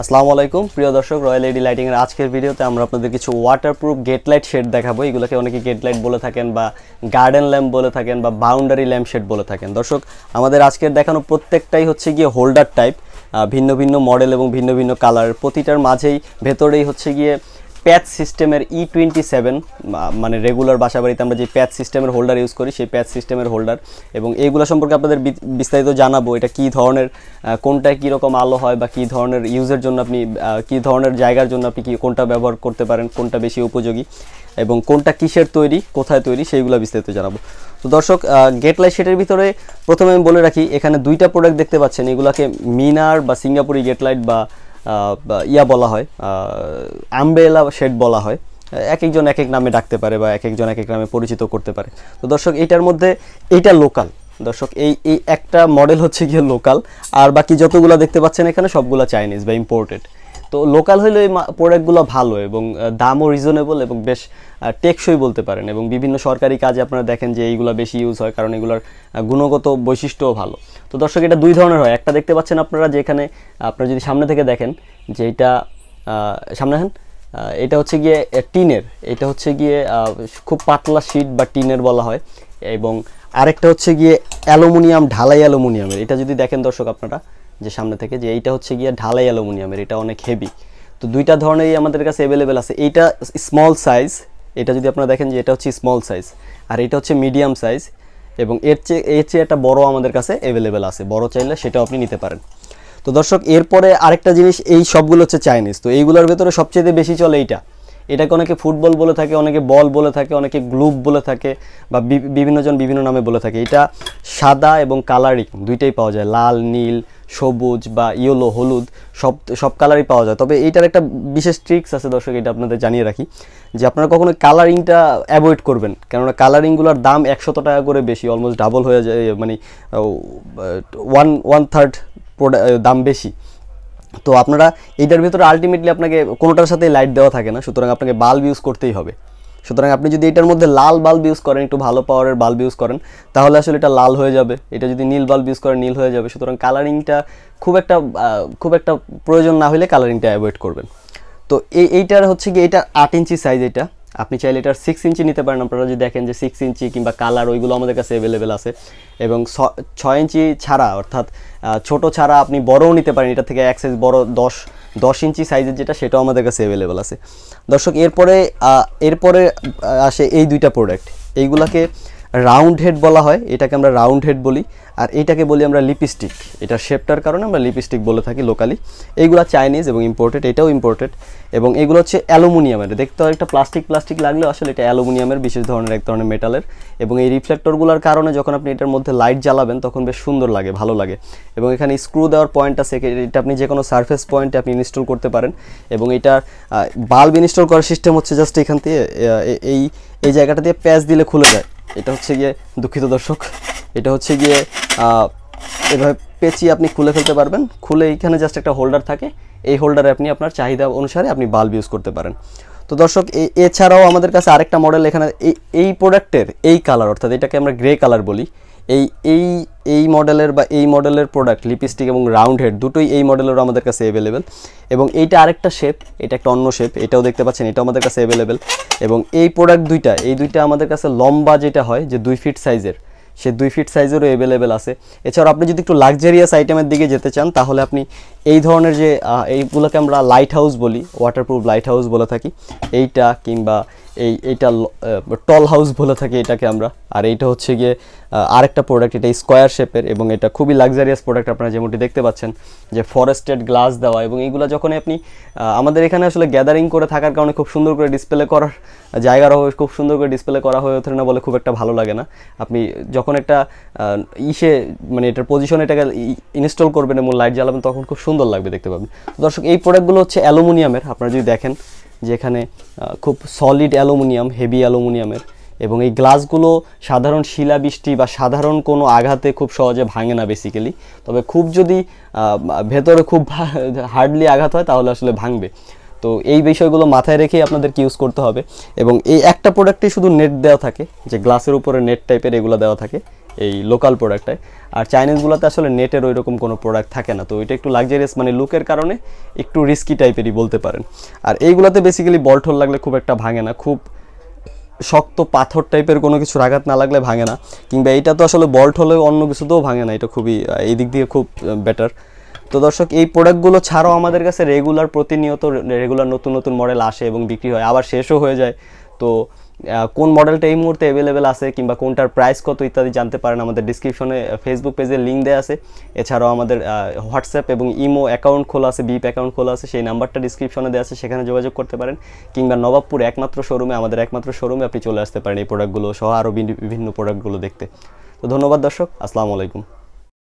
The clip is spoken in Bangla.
আসসালামু আলাইকুম প্রিয় দর্শক রয়্যাল এডি লাইটিংয়ের আজকের ভিডিওতে আমরা আপনাদের কিছু ওয়াটারপ্রুফ গেট লাইট শেড দেখাবো এগুলোকে অনেকে গেট লাইট বলে থাকেন বা গার্ডেন ল্যাম্প বলে থাকেন বা বাউন্ডারি ল্যাম্প শেড বলে থাকেন দর্শক আমাদের আজকের দেখানো প্রত্যেকটাই হচ্ছে গিয়ে হোল্ডার টাইপ ভিন্ন ভিন্ন মডেল এবং ভিন্ন ভিন্ন কালার প্রতিটার মাঝেই ভেতরেই হচ্ছে গিয়ে প্যাচ সিস্টেমের ই টোয়েন্টি সেভেন মানে রেগুলার বাসাবাড়িতে আমরা যে প্যাচ সিস্টেমের হোল্ডার ইউজ করি সেই প্যাচ সিস্টেমের হোল্ডার এবং এইগুলো সম্পর্কে আপনাদের বিস্তারিত জানাবো এটা কী ধরনের কোনটায় কীরকম আলো হয় বা কী ধরনের ইউজের জন্য আপনি কী ধরনের জায়গার জন্য আপনি কী কোনটা ব্যবহার করতে পারেন কোনটা বেশি উপযোগী এবং কোনটা কিসের তৈরি কোথায় তৈরি সেইগুলো বিস্তারিত জানাবো তো দর্শক গেট লাইট সেটের ভিতরে প্রথমে আমি বলে রাখি এখানে দুইটা প্রোডাক্ট দেখতে পাচ্ছেন এগুলাকে মিনার বা সিঙ্গাপুরি গেট লাইট বা ইয়া বলা হয় আমবেলা শেড বলা হয় এক একজন এক এক নামে ডাকতে পারে বা এক একজন এক এক নামে পরিচিত করতে পারে তো দর্শক এটার মধ্যে এইটা লোকাল দর্শক এই এই একটা মডেল হচ্ছে গিয়ে লোকাল আর বাকি যতগুলো দেখতে পাচ্ছেন এখানে সবগুলো চাইনিজ বা ইম্পোর্টেড তো লোকাল হইলে এই প্রোডাক্টগুলো ভালো এবং দামও রিজনেবল এবং বেশ টেকসই বলতে পারেন এবং বিভিন্ন সরকারি কাজে আপনারা দেখেন যে এইগুলো বেশি ইউজ হয় কারণ এগুলোর গুণগত বৈশিষ্ট্যও ভালো তো দর্শক এটা দুই ধরনের হয় একটা দেখতে পাচ্ছেন আপনারা যেখানে আপনারা যদি সামনে থেকে দেখেন যে এটা সামনে হেন এটা হচ্ছে গিয়ে টিনের এটা হচ্ছে গিয়ে খুব পাতলা শিট বা টিনের বলা হয় এবং আরেকটা হচ্ছে গিয়ে অ্যালুমিনিয়াম ঢালাই অ্যালুমিনিয়ামের এটা যদি দেখেন দর্শক আপনারা যে সামনে থেকে যে এইটা হচ্ছে গিয়ে ঢালাই অ্যালুমিনিয়ামের এটা অনেক হেভি তো দুইটা ধরনেরই আমাদের কাছে অ্যাভেলেবেল আছে এইটা স্মল সাইজ এটা যদি আপনারা দেখেন যে এটা হচ্ছে স্মল সাইজ আর এটা হচ্ছে মিডিয়াম সাইজ এবং এর চেয়ে এর চেয়ে একটা বড় আমাদের কাছে অ্যাভেলেবেল আছে বড় চাইলে সেটাও আপনি নিতে পারেন তো দর্শক এরপরে আরেকটা জিনিস এই সবগুলো হচ্ছে চাইনিজ তো এইগুলোর ভেতরে সবচেয়ে বেশি চলে এইটা এটাকে অনেকে ফুটবল বলে থাকে অনেকে বল বলে থাকে অনেকে গ্লুপ বলে থাকে বা বিভিন্নজন বিভিন্ন নামে বলে থাকে এটা সাদা এবং কালারিং দুইটাই পাওয়া যায় লাল নীল সবুজ বা ইয়েলো হলুদ সব সব কালারই পাওয়া যায় তবে এইটার একটা বিশেষ ট্রিক্স আছে দর্শক এটা আপনাদের জানিয়ে রাখি যে আপনারা কখনো কালারিংটা অ্যাভয়েড করবেন কেননা কালারিংগুলোর দাম একশত টাকা করে বেশি অলমোস্ট ডাবল হয়ে যায় মানে ওয়ান ওয়ান থার্ড দাম বেশি তো আপনারা এইটার ভিতরে আলটিমেটলি আপনাকে কোনোটার সাথে লাইট দেওয়া থাকে না সুতরাং আপনাকে বাল্ব ইউজ করতেই হবে সুতরাং আপনি যদি এটার মধ্যে লাল বাল্ব ইউজ করেন একটু ভালো পাওয়ারের বাল্ব ইউজ করেন তাহলে আসলে এটা লাল হয়ে যাবে এটা যদি নীল বাল্ব ইউজ করেন নীল হয়ে যাবে সুতরাং কালারিংটা খুব একটা খুব একটা প্রয়োজন না হলে কালারিংটা অ্যাভয়েড করবেন তো এইটার হচ্ছে কি এটা আট ইঞ্চি সাইজ এটা আপনি চাইলে এটার সিক্স ইঞ্চি নিতে পারেন আপনারা যদি দেখেন যে সিক্স ইঞ্চি কিংবা কালার ওইগুলো আমাদের কাছে অ্যাভেলেবেল আছে এবং ছয় ইঞ্চি ছাড়া অর্থাৎ ছোট ছাড়া আপনি বড়ও নিতে পারেন এটা থেকে এক সাইজ বড় দশ দশ ইঞ্চি সাইজের যেটা সেটাও আমাদের কাছে অ্যাভেলেবেল আছে দর্শক এরপরে এরপরে আসে এই দুইটা প্রোডাক্ট এইগুলাকে রাউন্ড হেড বলা হয় এটাকে আমরা রাউন্ড হেড বলি আর এটাকে বলি আমরা লিপস্টিক এটা শেপটার কারণে আমরা লিপস্টিক বলে থাকি লোকালি এইগুলো চাইনিজ এবং ইম্পোর্টেড এটাও ইম্পোর্টেড এবং এগুলো হচ্ছে অ্যালুমিনিয়ামের দেখতে হয় একটা প্লাস্টিক প্লাস্টিক লাগলেও আসলে এটা অ্যালুমিনিয়ামের বিশেষ ধরনের এক ধরনের মেটালের এবং এই রিফ্লেক্টরগুলোর কারণে যখন আপনি এটার মধ্যে লাইট জ্বালাবেন তখন বেশ সুন্দর লাগে ভালো লাগে এবং এখানে স্ক্রু দেওয়ার পয়েন্ট আছে এটা আপনি যে কোনো সার্ফেস পয়েন্টে আপনি ইনস্টল করতে পারেন এবং এটার বাল্ব ইনস্টল করার সিস্টেম হচ্ছে জাস্ট এখান থেকে এই এই জায়গাটা দিয়ে প্যাচ দিলে খুলে যায় এটা হচ্ছে গিয়ে দুঃখিত দর্শক এটা হচ্ছে গিয়ে এভাবে পেঁচিয়ে আপনি খুলে ফেলতে পারবেন খুলে এইখানে জাস্ট একটা হোল্ডার থাকে এই হোল্ডারে আপনি আপনার চাহিদা অনুসারে আপনি বাল্ব ইউজ করতে পারেন তো দর্শক এছাড়াও আমাদের কাছে আরেকটা মডেল এখানে এই প্রোডাক্টের এই কালার অর্থাৎ এটাকে আমরা গ্রে কালার বলি এই এই এই মডেলের বা এই মডেলের প্রোডাক্ট লিপস্টিক এবং রাউন্ড হেড দুটোই এই মডেলেরও আমাদের কাছে অ্যাভেলেবেল এবং এইটা আরেকটা শেপ এটা একটা অন্য শেপ এটাও দেখতে পাচ্ছেন এটাও আমাদের কাছে অ্যাভেলেবেল এবং এই প্রোডাক্ট দুইটা এই দুইটা আমাদের কাছে লম্বা যেটা হয় যে দুই ফিট সাইজের সে দুই ফিট সাইজেরও অ্যাভেলেবেল আছে এছাড়াও আপনি যদি একটু লাক্সারিয়াস আইটেমের দিকে যেতে চান তাহলে আপনি এই ধরনের যে এইগুলোকে আমরা লাইট হাউস বলি ওয়াটারপ্রুফ লাইট হাউস বলে থাকি এইটা কিংবা এই এইটা টল হাউস বলে থাকি এটাকে আমরা আর এইটা হচ্ছে গিয়ে আরেকটা প্রোডাক্ট এটা স্কোয়ার শেপের এবং এটা খুবই লাক্সারিয়াস প্রোডাক্ট আপনারা যেমনটি দেখতে পাচ্ছেন যে ফরেস্টেড গ্লাস দেওয়া এবং এইগুলো যখন আপনি আমাদের এখানে আসলে গ্যাদারিং করে থাকার কারণে খুব সুন্দর করে ডিসপ্লে করার জায়গার হয়ে খুব সুন্দর করে ডিসপ্লে করা হয়ে ওঠে না বলে খুব একটা ভালো লাগে না আপনি যখন একটা ইসে মানে এটার পজিশন এটাকে ইনস্টল করবেন এবং লাইট জ্বালাবেন তখন খুব সুন্দর লাগবে দেখতে পাবেন দর্শক এই প্রোডাক্টগুলো হচ্ছে অ্যালুমিনিয়ামের আপনারা যদি দেখেন যেখানে খুব সলিড অ্যালুমিনিয়াম হেভি অ্যালুমিনিয়ামের এবং এই গ্লাসগুলো সাধারণ শিলাবৃষ্টি বা সাধারণ কোনো আঘাতে খুব সহজে ভাঙে না বেসিক্যালি তবে খুব যদি ভেতরে খুব হার্ডলি আঘাত হয় তাহলে আসলে ভাঙবে তো এই বিষয়গুলো মাথায় রেখেই আপনাদেরকে ইউজ করতে হবে এবং এই একটা প্রোডাক্টে শুধু নেট দেওয়া থাকে যে গ্লাসের উপরে নেট টাইপের এগুলো দেওয়া থাকে এই লোকাল প্রোডাক্টটায় আর চাইনিজগুলোতে আসলে নেটের ওই রকম কোনো প্রোডাক্ট থাকে না তো এটা একটু লাক্সারিয়াস মানে লুকের কারণে একটু রিস্কি টাইপেরই বলতে পারেন আর এইগুলোতে বেসিক্যালি বলঠল লাগলে খুব একটা ভাঙে না খুব শক্ত পাথর টাইপের কোনো কিছু আঘাত না লাগলে ভাঙে না কিংবা এইটা তো আসলে বল্ট হলেও অন্য কিছুতেও ভাঙে না এটা খুবই এই দিক দিয়ে খুব বেটার তো দর্শক এই প্রোডাক্টগুলো ছাড়াও আমাদের কাছে রেগুলার প্রতিনিয়ত রেগুলার নতুন নতুন মডেল আসে এবং বিক্রি হয় আবার শেষও হয়ে যায় তো কোন মডেলটা এই মুহূর্তে অ্যাভেলেবেল আছে কিংবা কোনটার প্রাইস কত ইত্যাদি জানতে পারেন আমাদের ডিসক্রিপশনে ফেসবুক পেজের লিঙ্ক দেওয়া আছে এছাড়াও আমাদের হোয়াটসঅ্যাপ এবং ইমো অ্যাকাউন্ট খোলা আছে বিপ অ্যাকাউন্ট খোলা আছে সেই নাম্বারটা ডিসক্রিপশনে দেওয়া আছে সেখানে যোগাযোগ করতে পারেন কিংবা নবাবপুর একমাত্র শোরুমে আমাদের একমাত্র শোরুমে আপনি চলে আসতে পারেন এই প্রোডাক্টগুলো সহ আরও বিভিন্ন প্রোডাক্টগুলো দেখতে তো ধন্যবাদ দর্শক আসসালামু আলাইকুম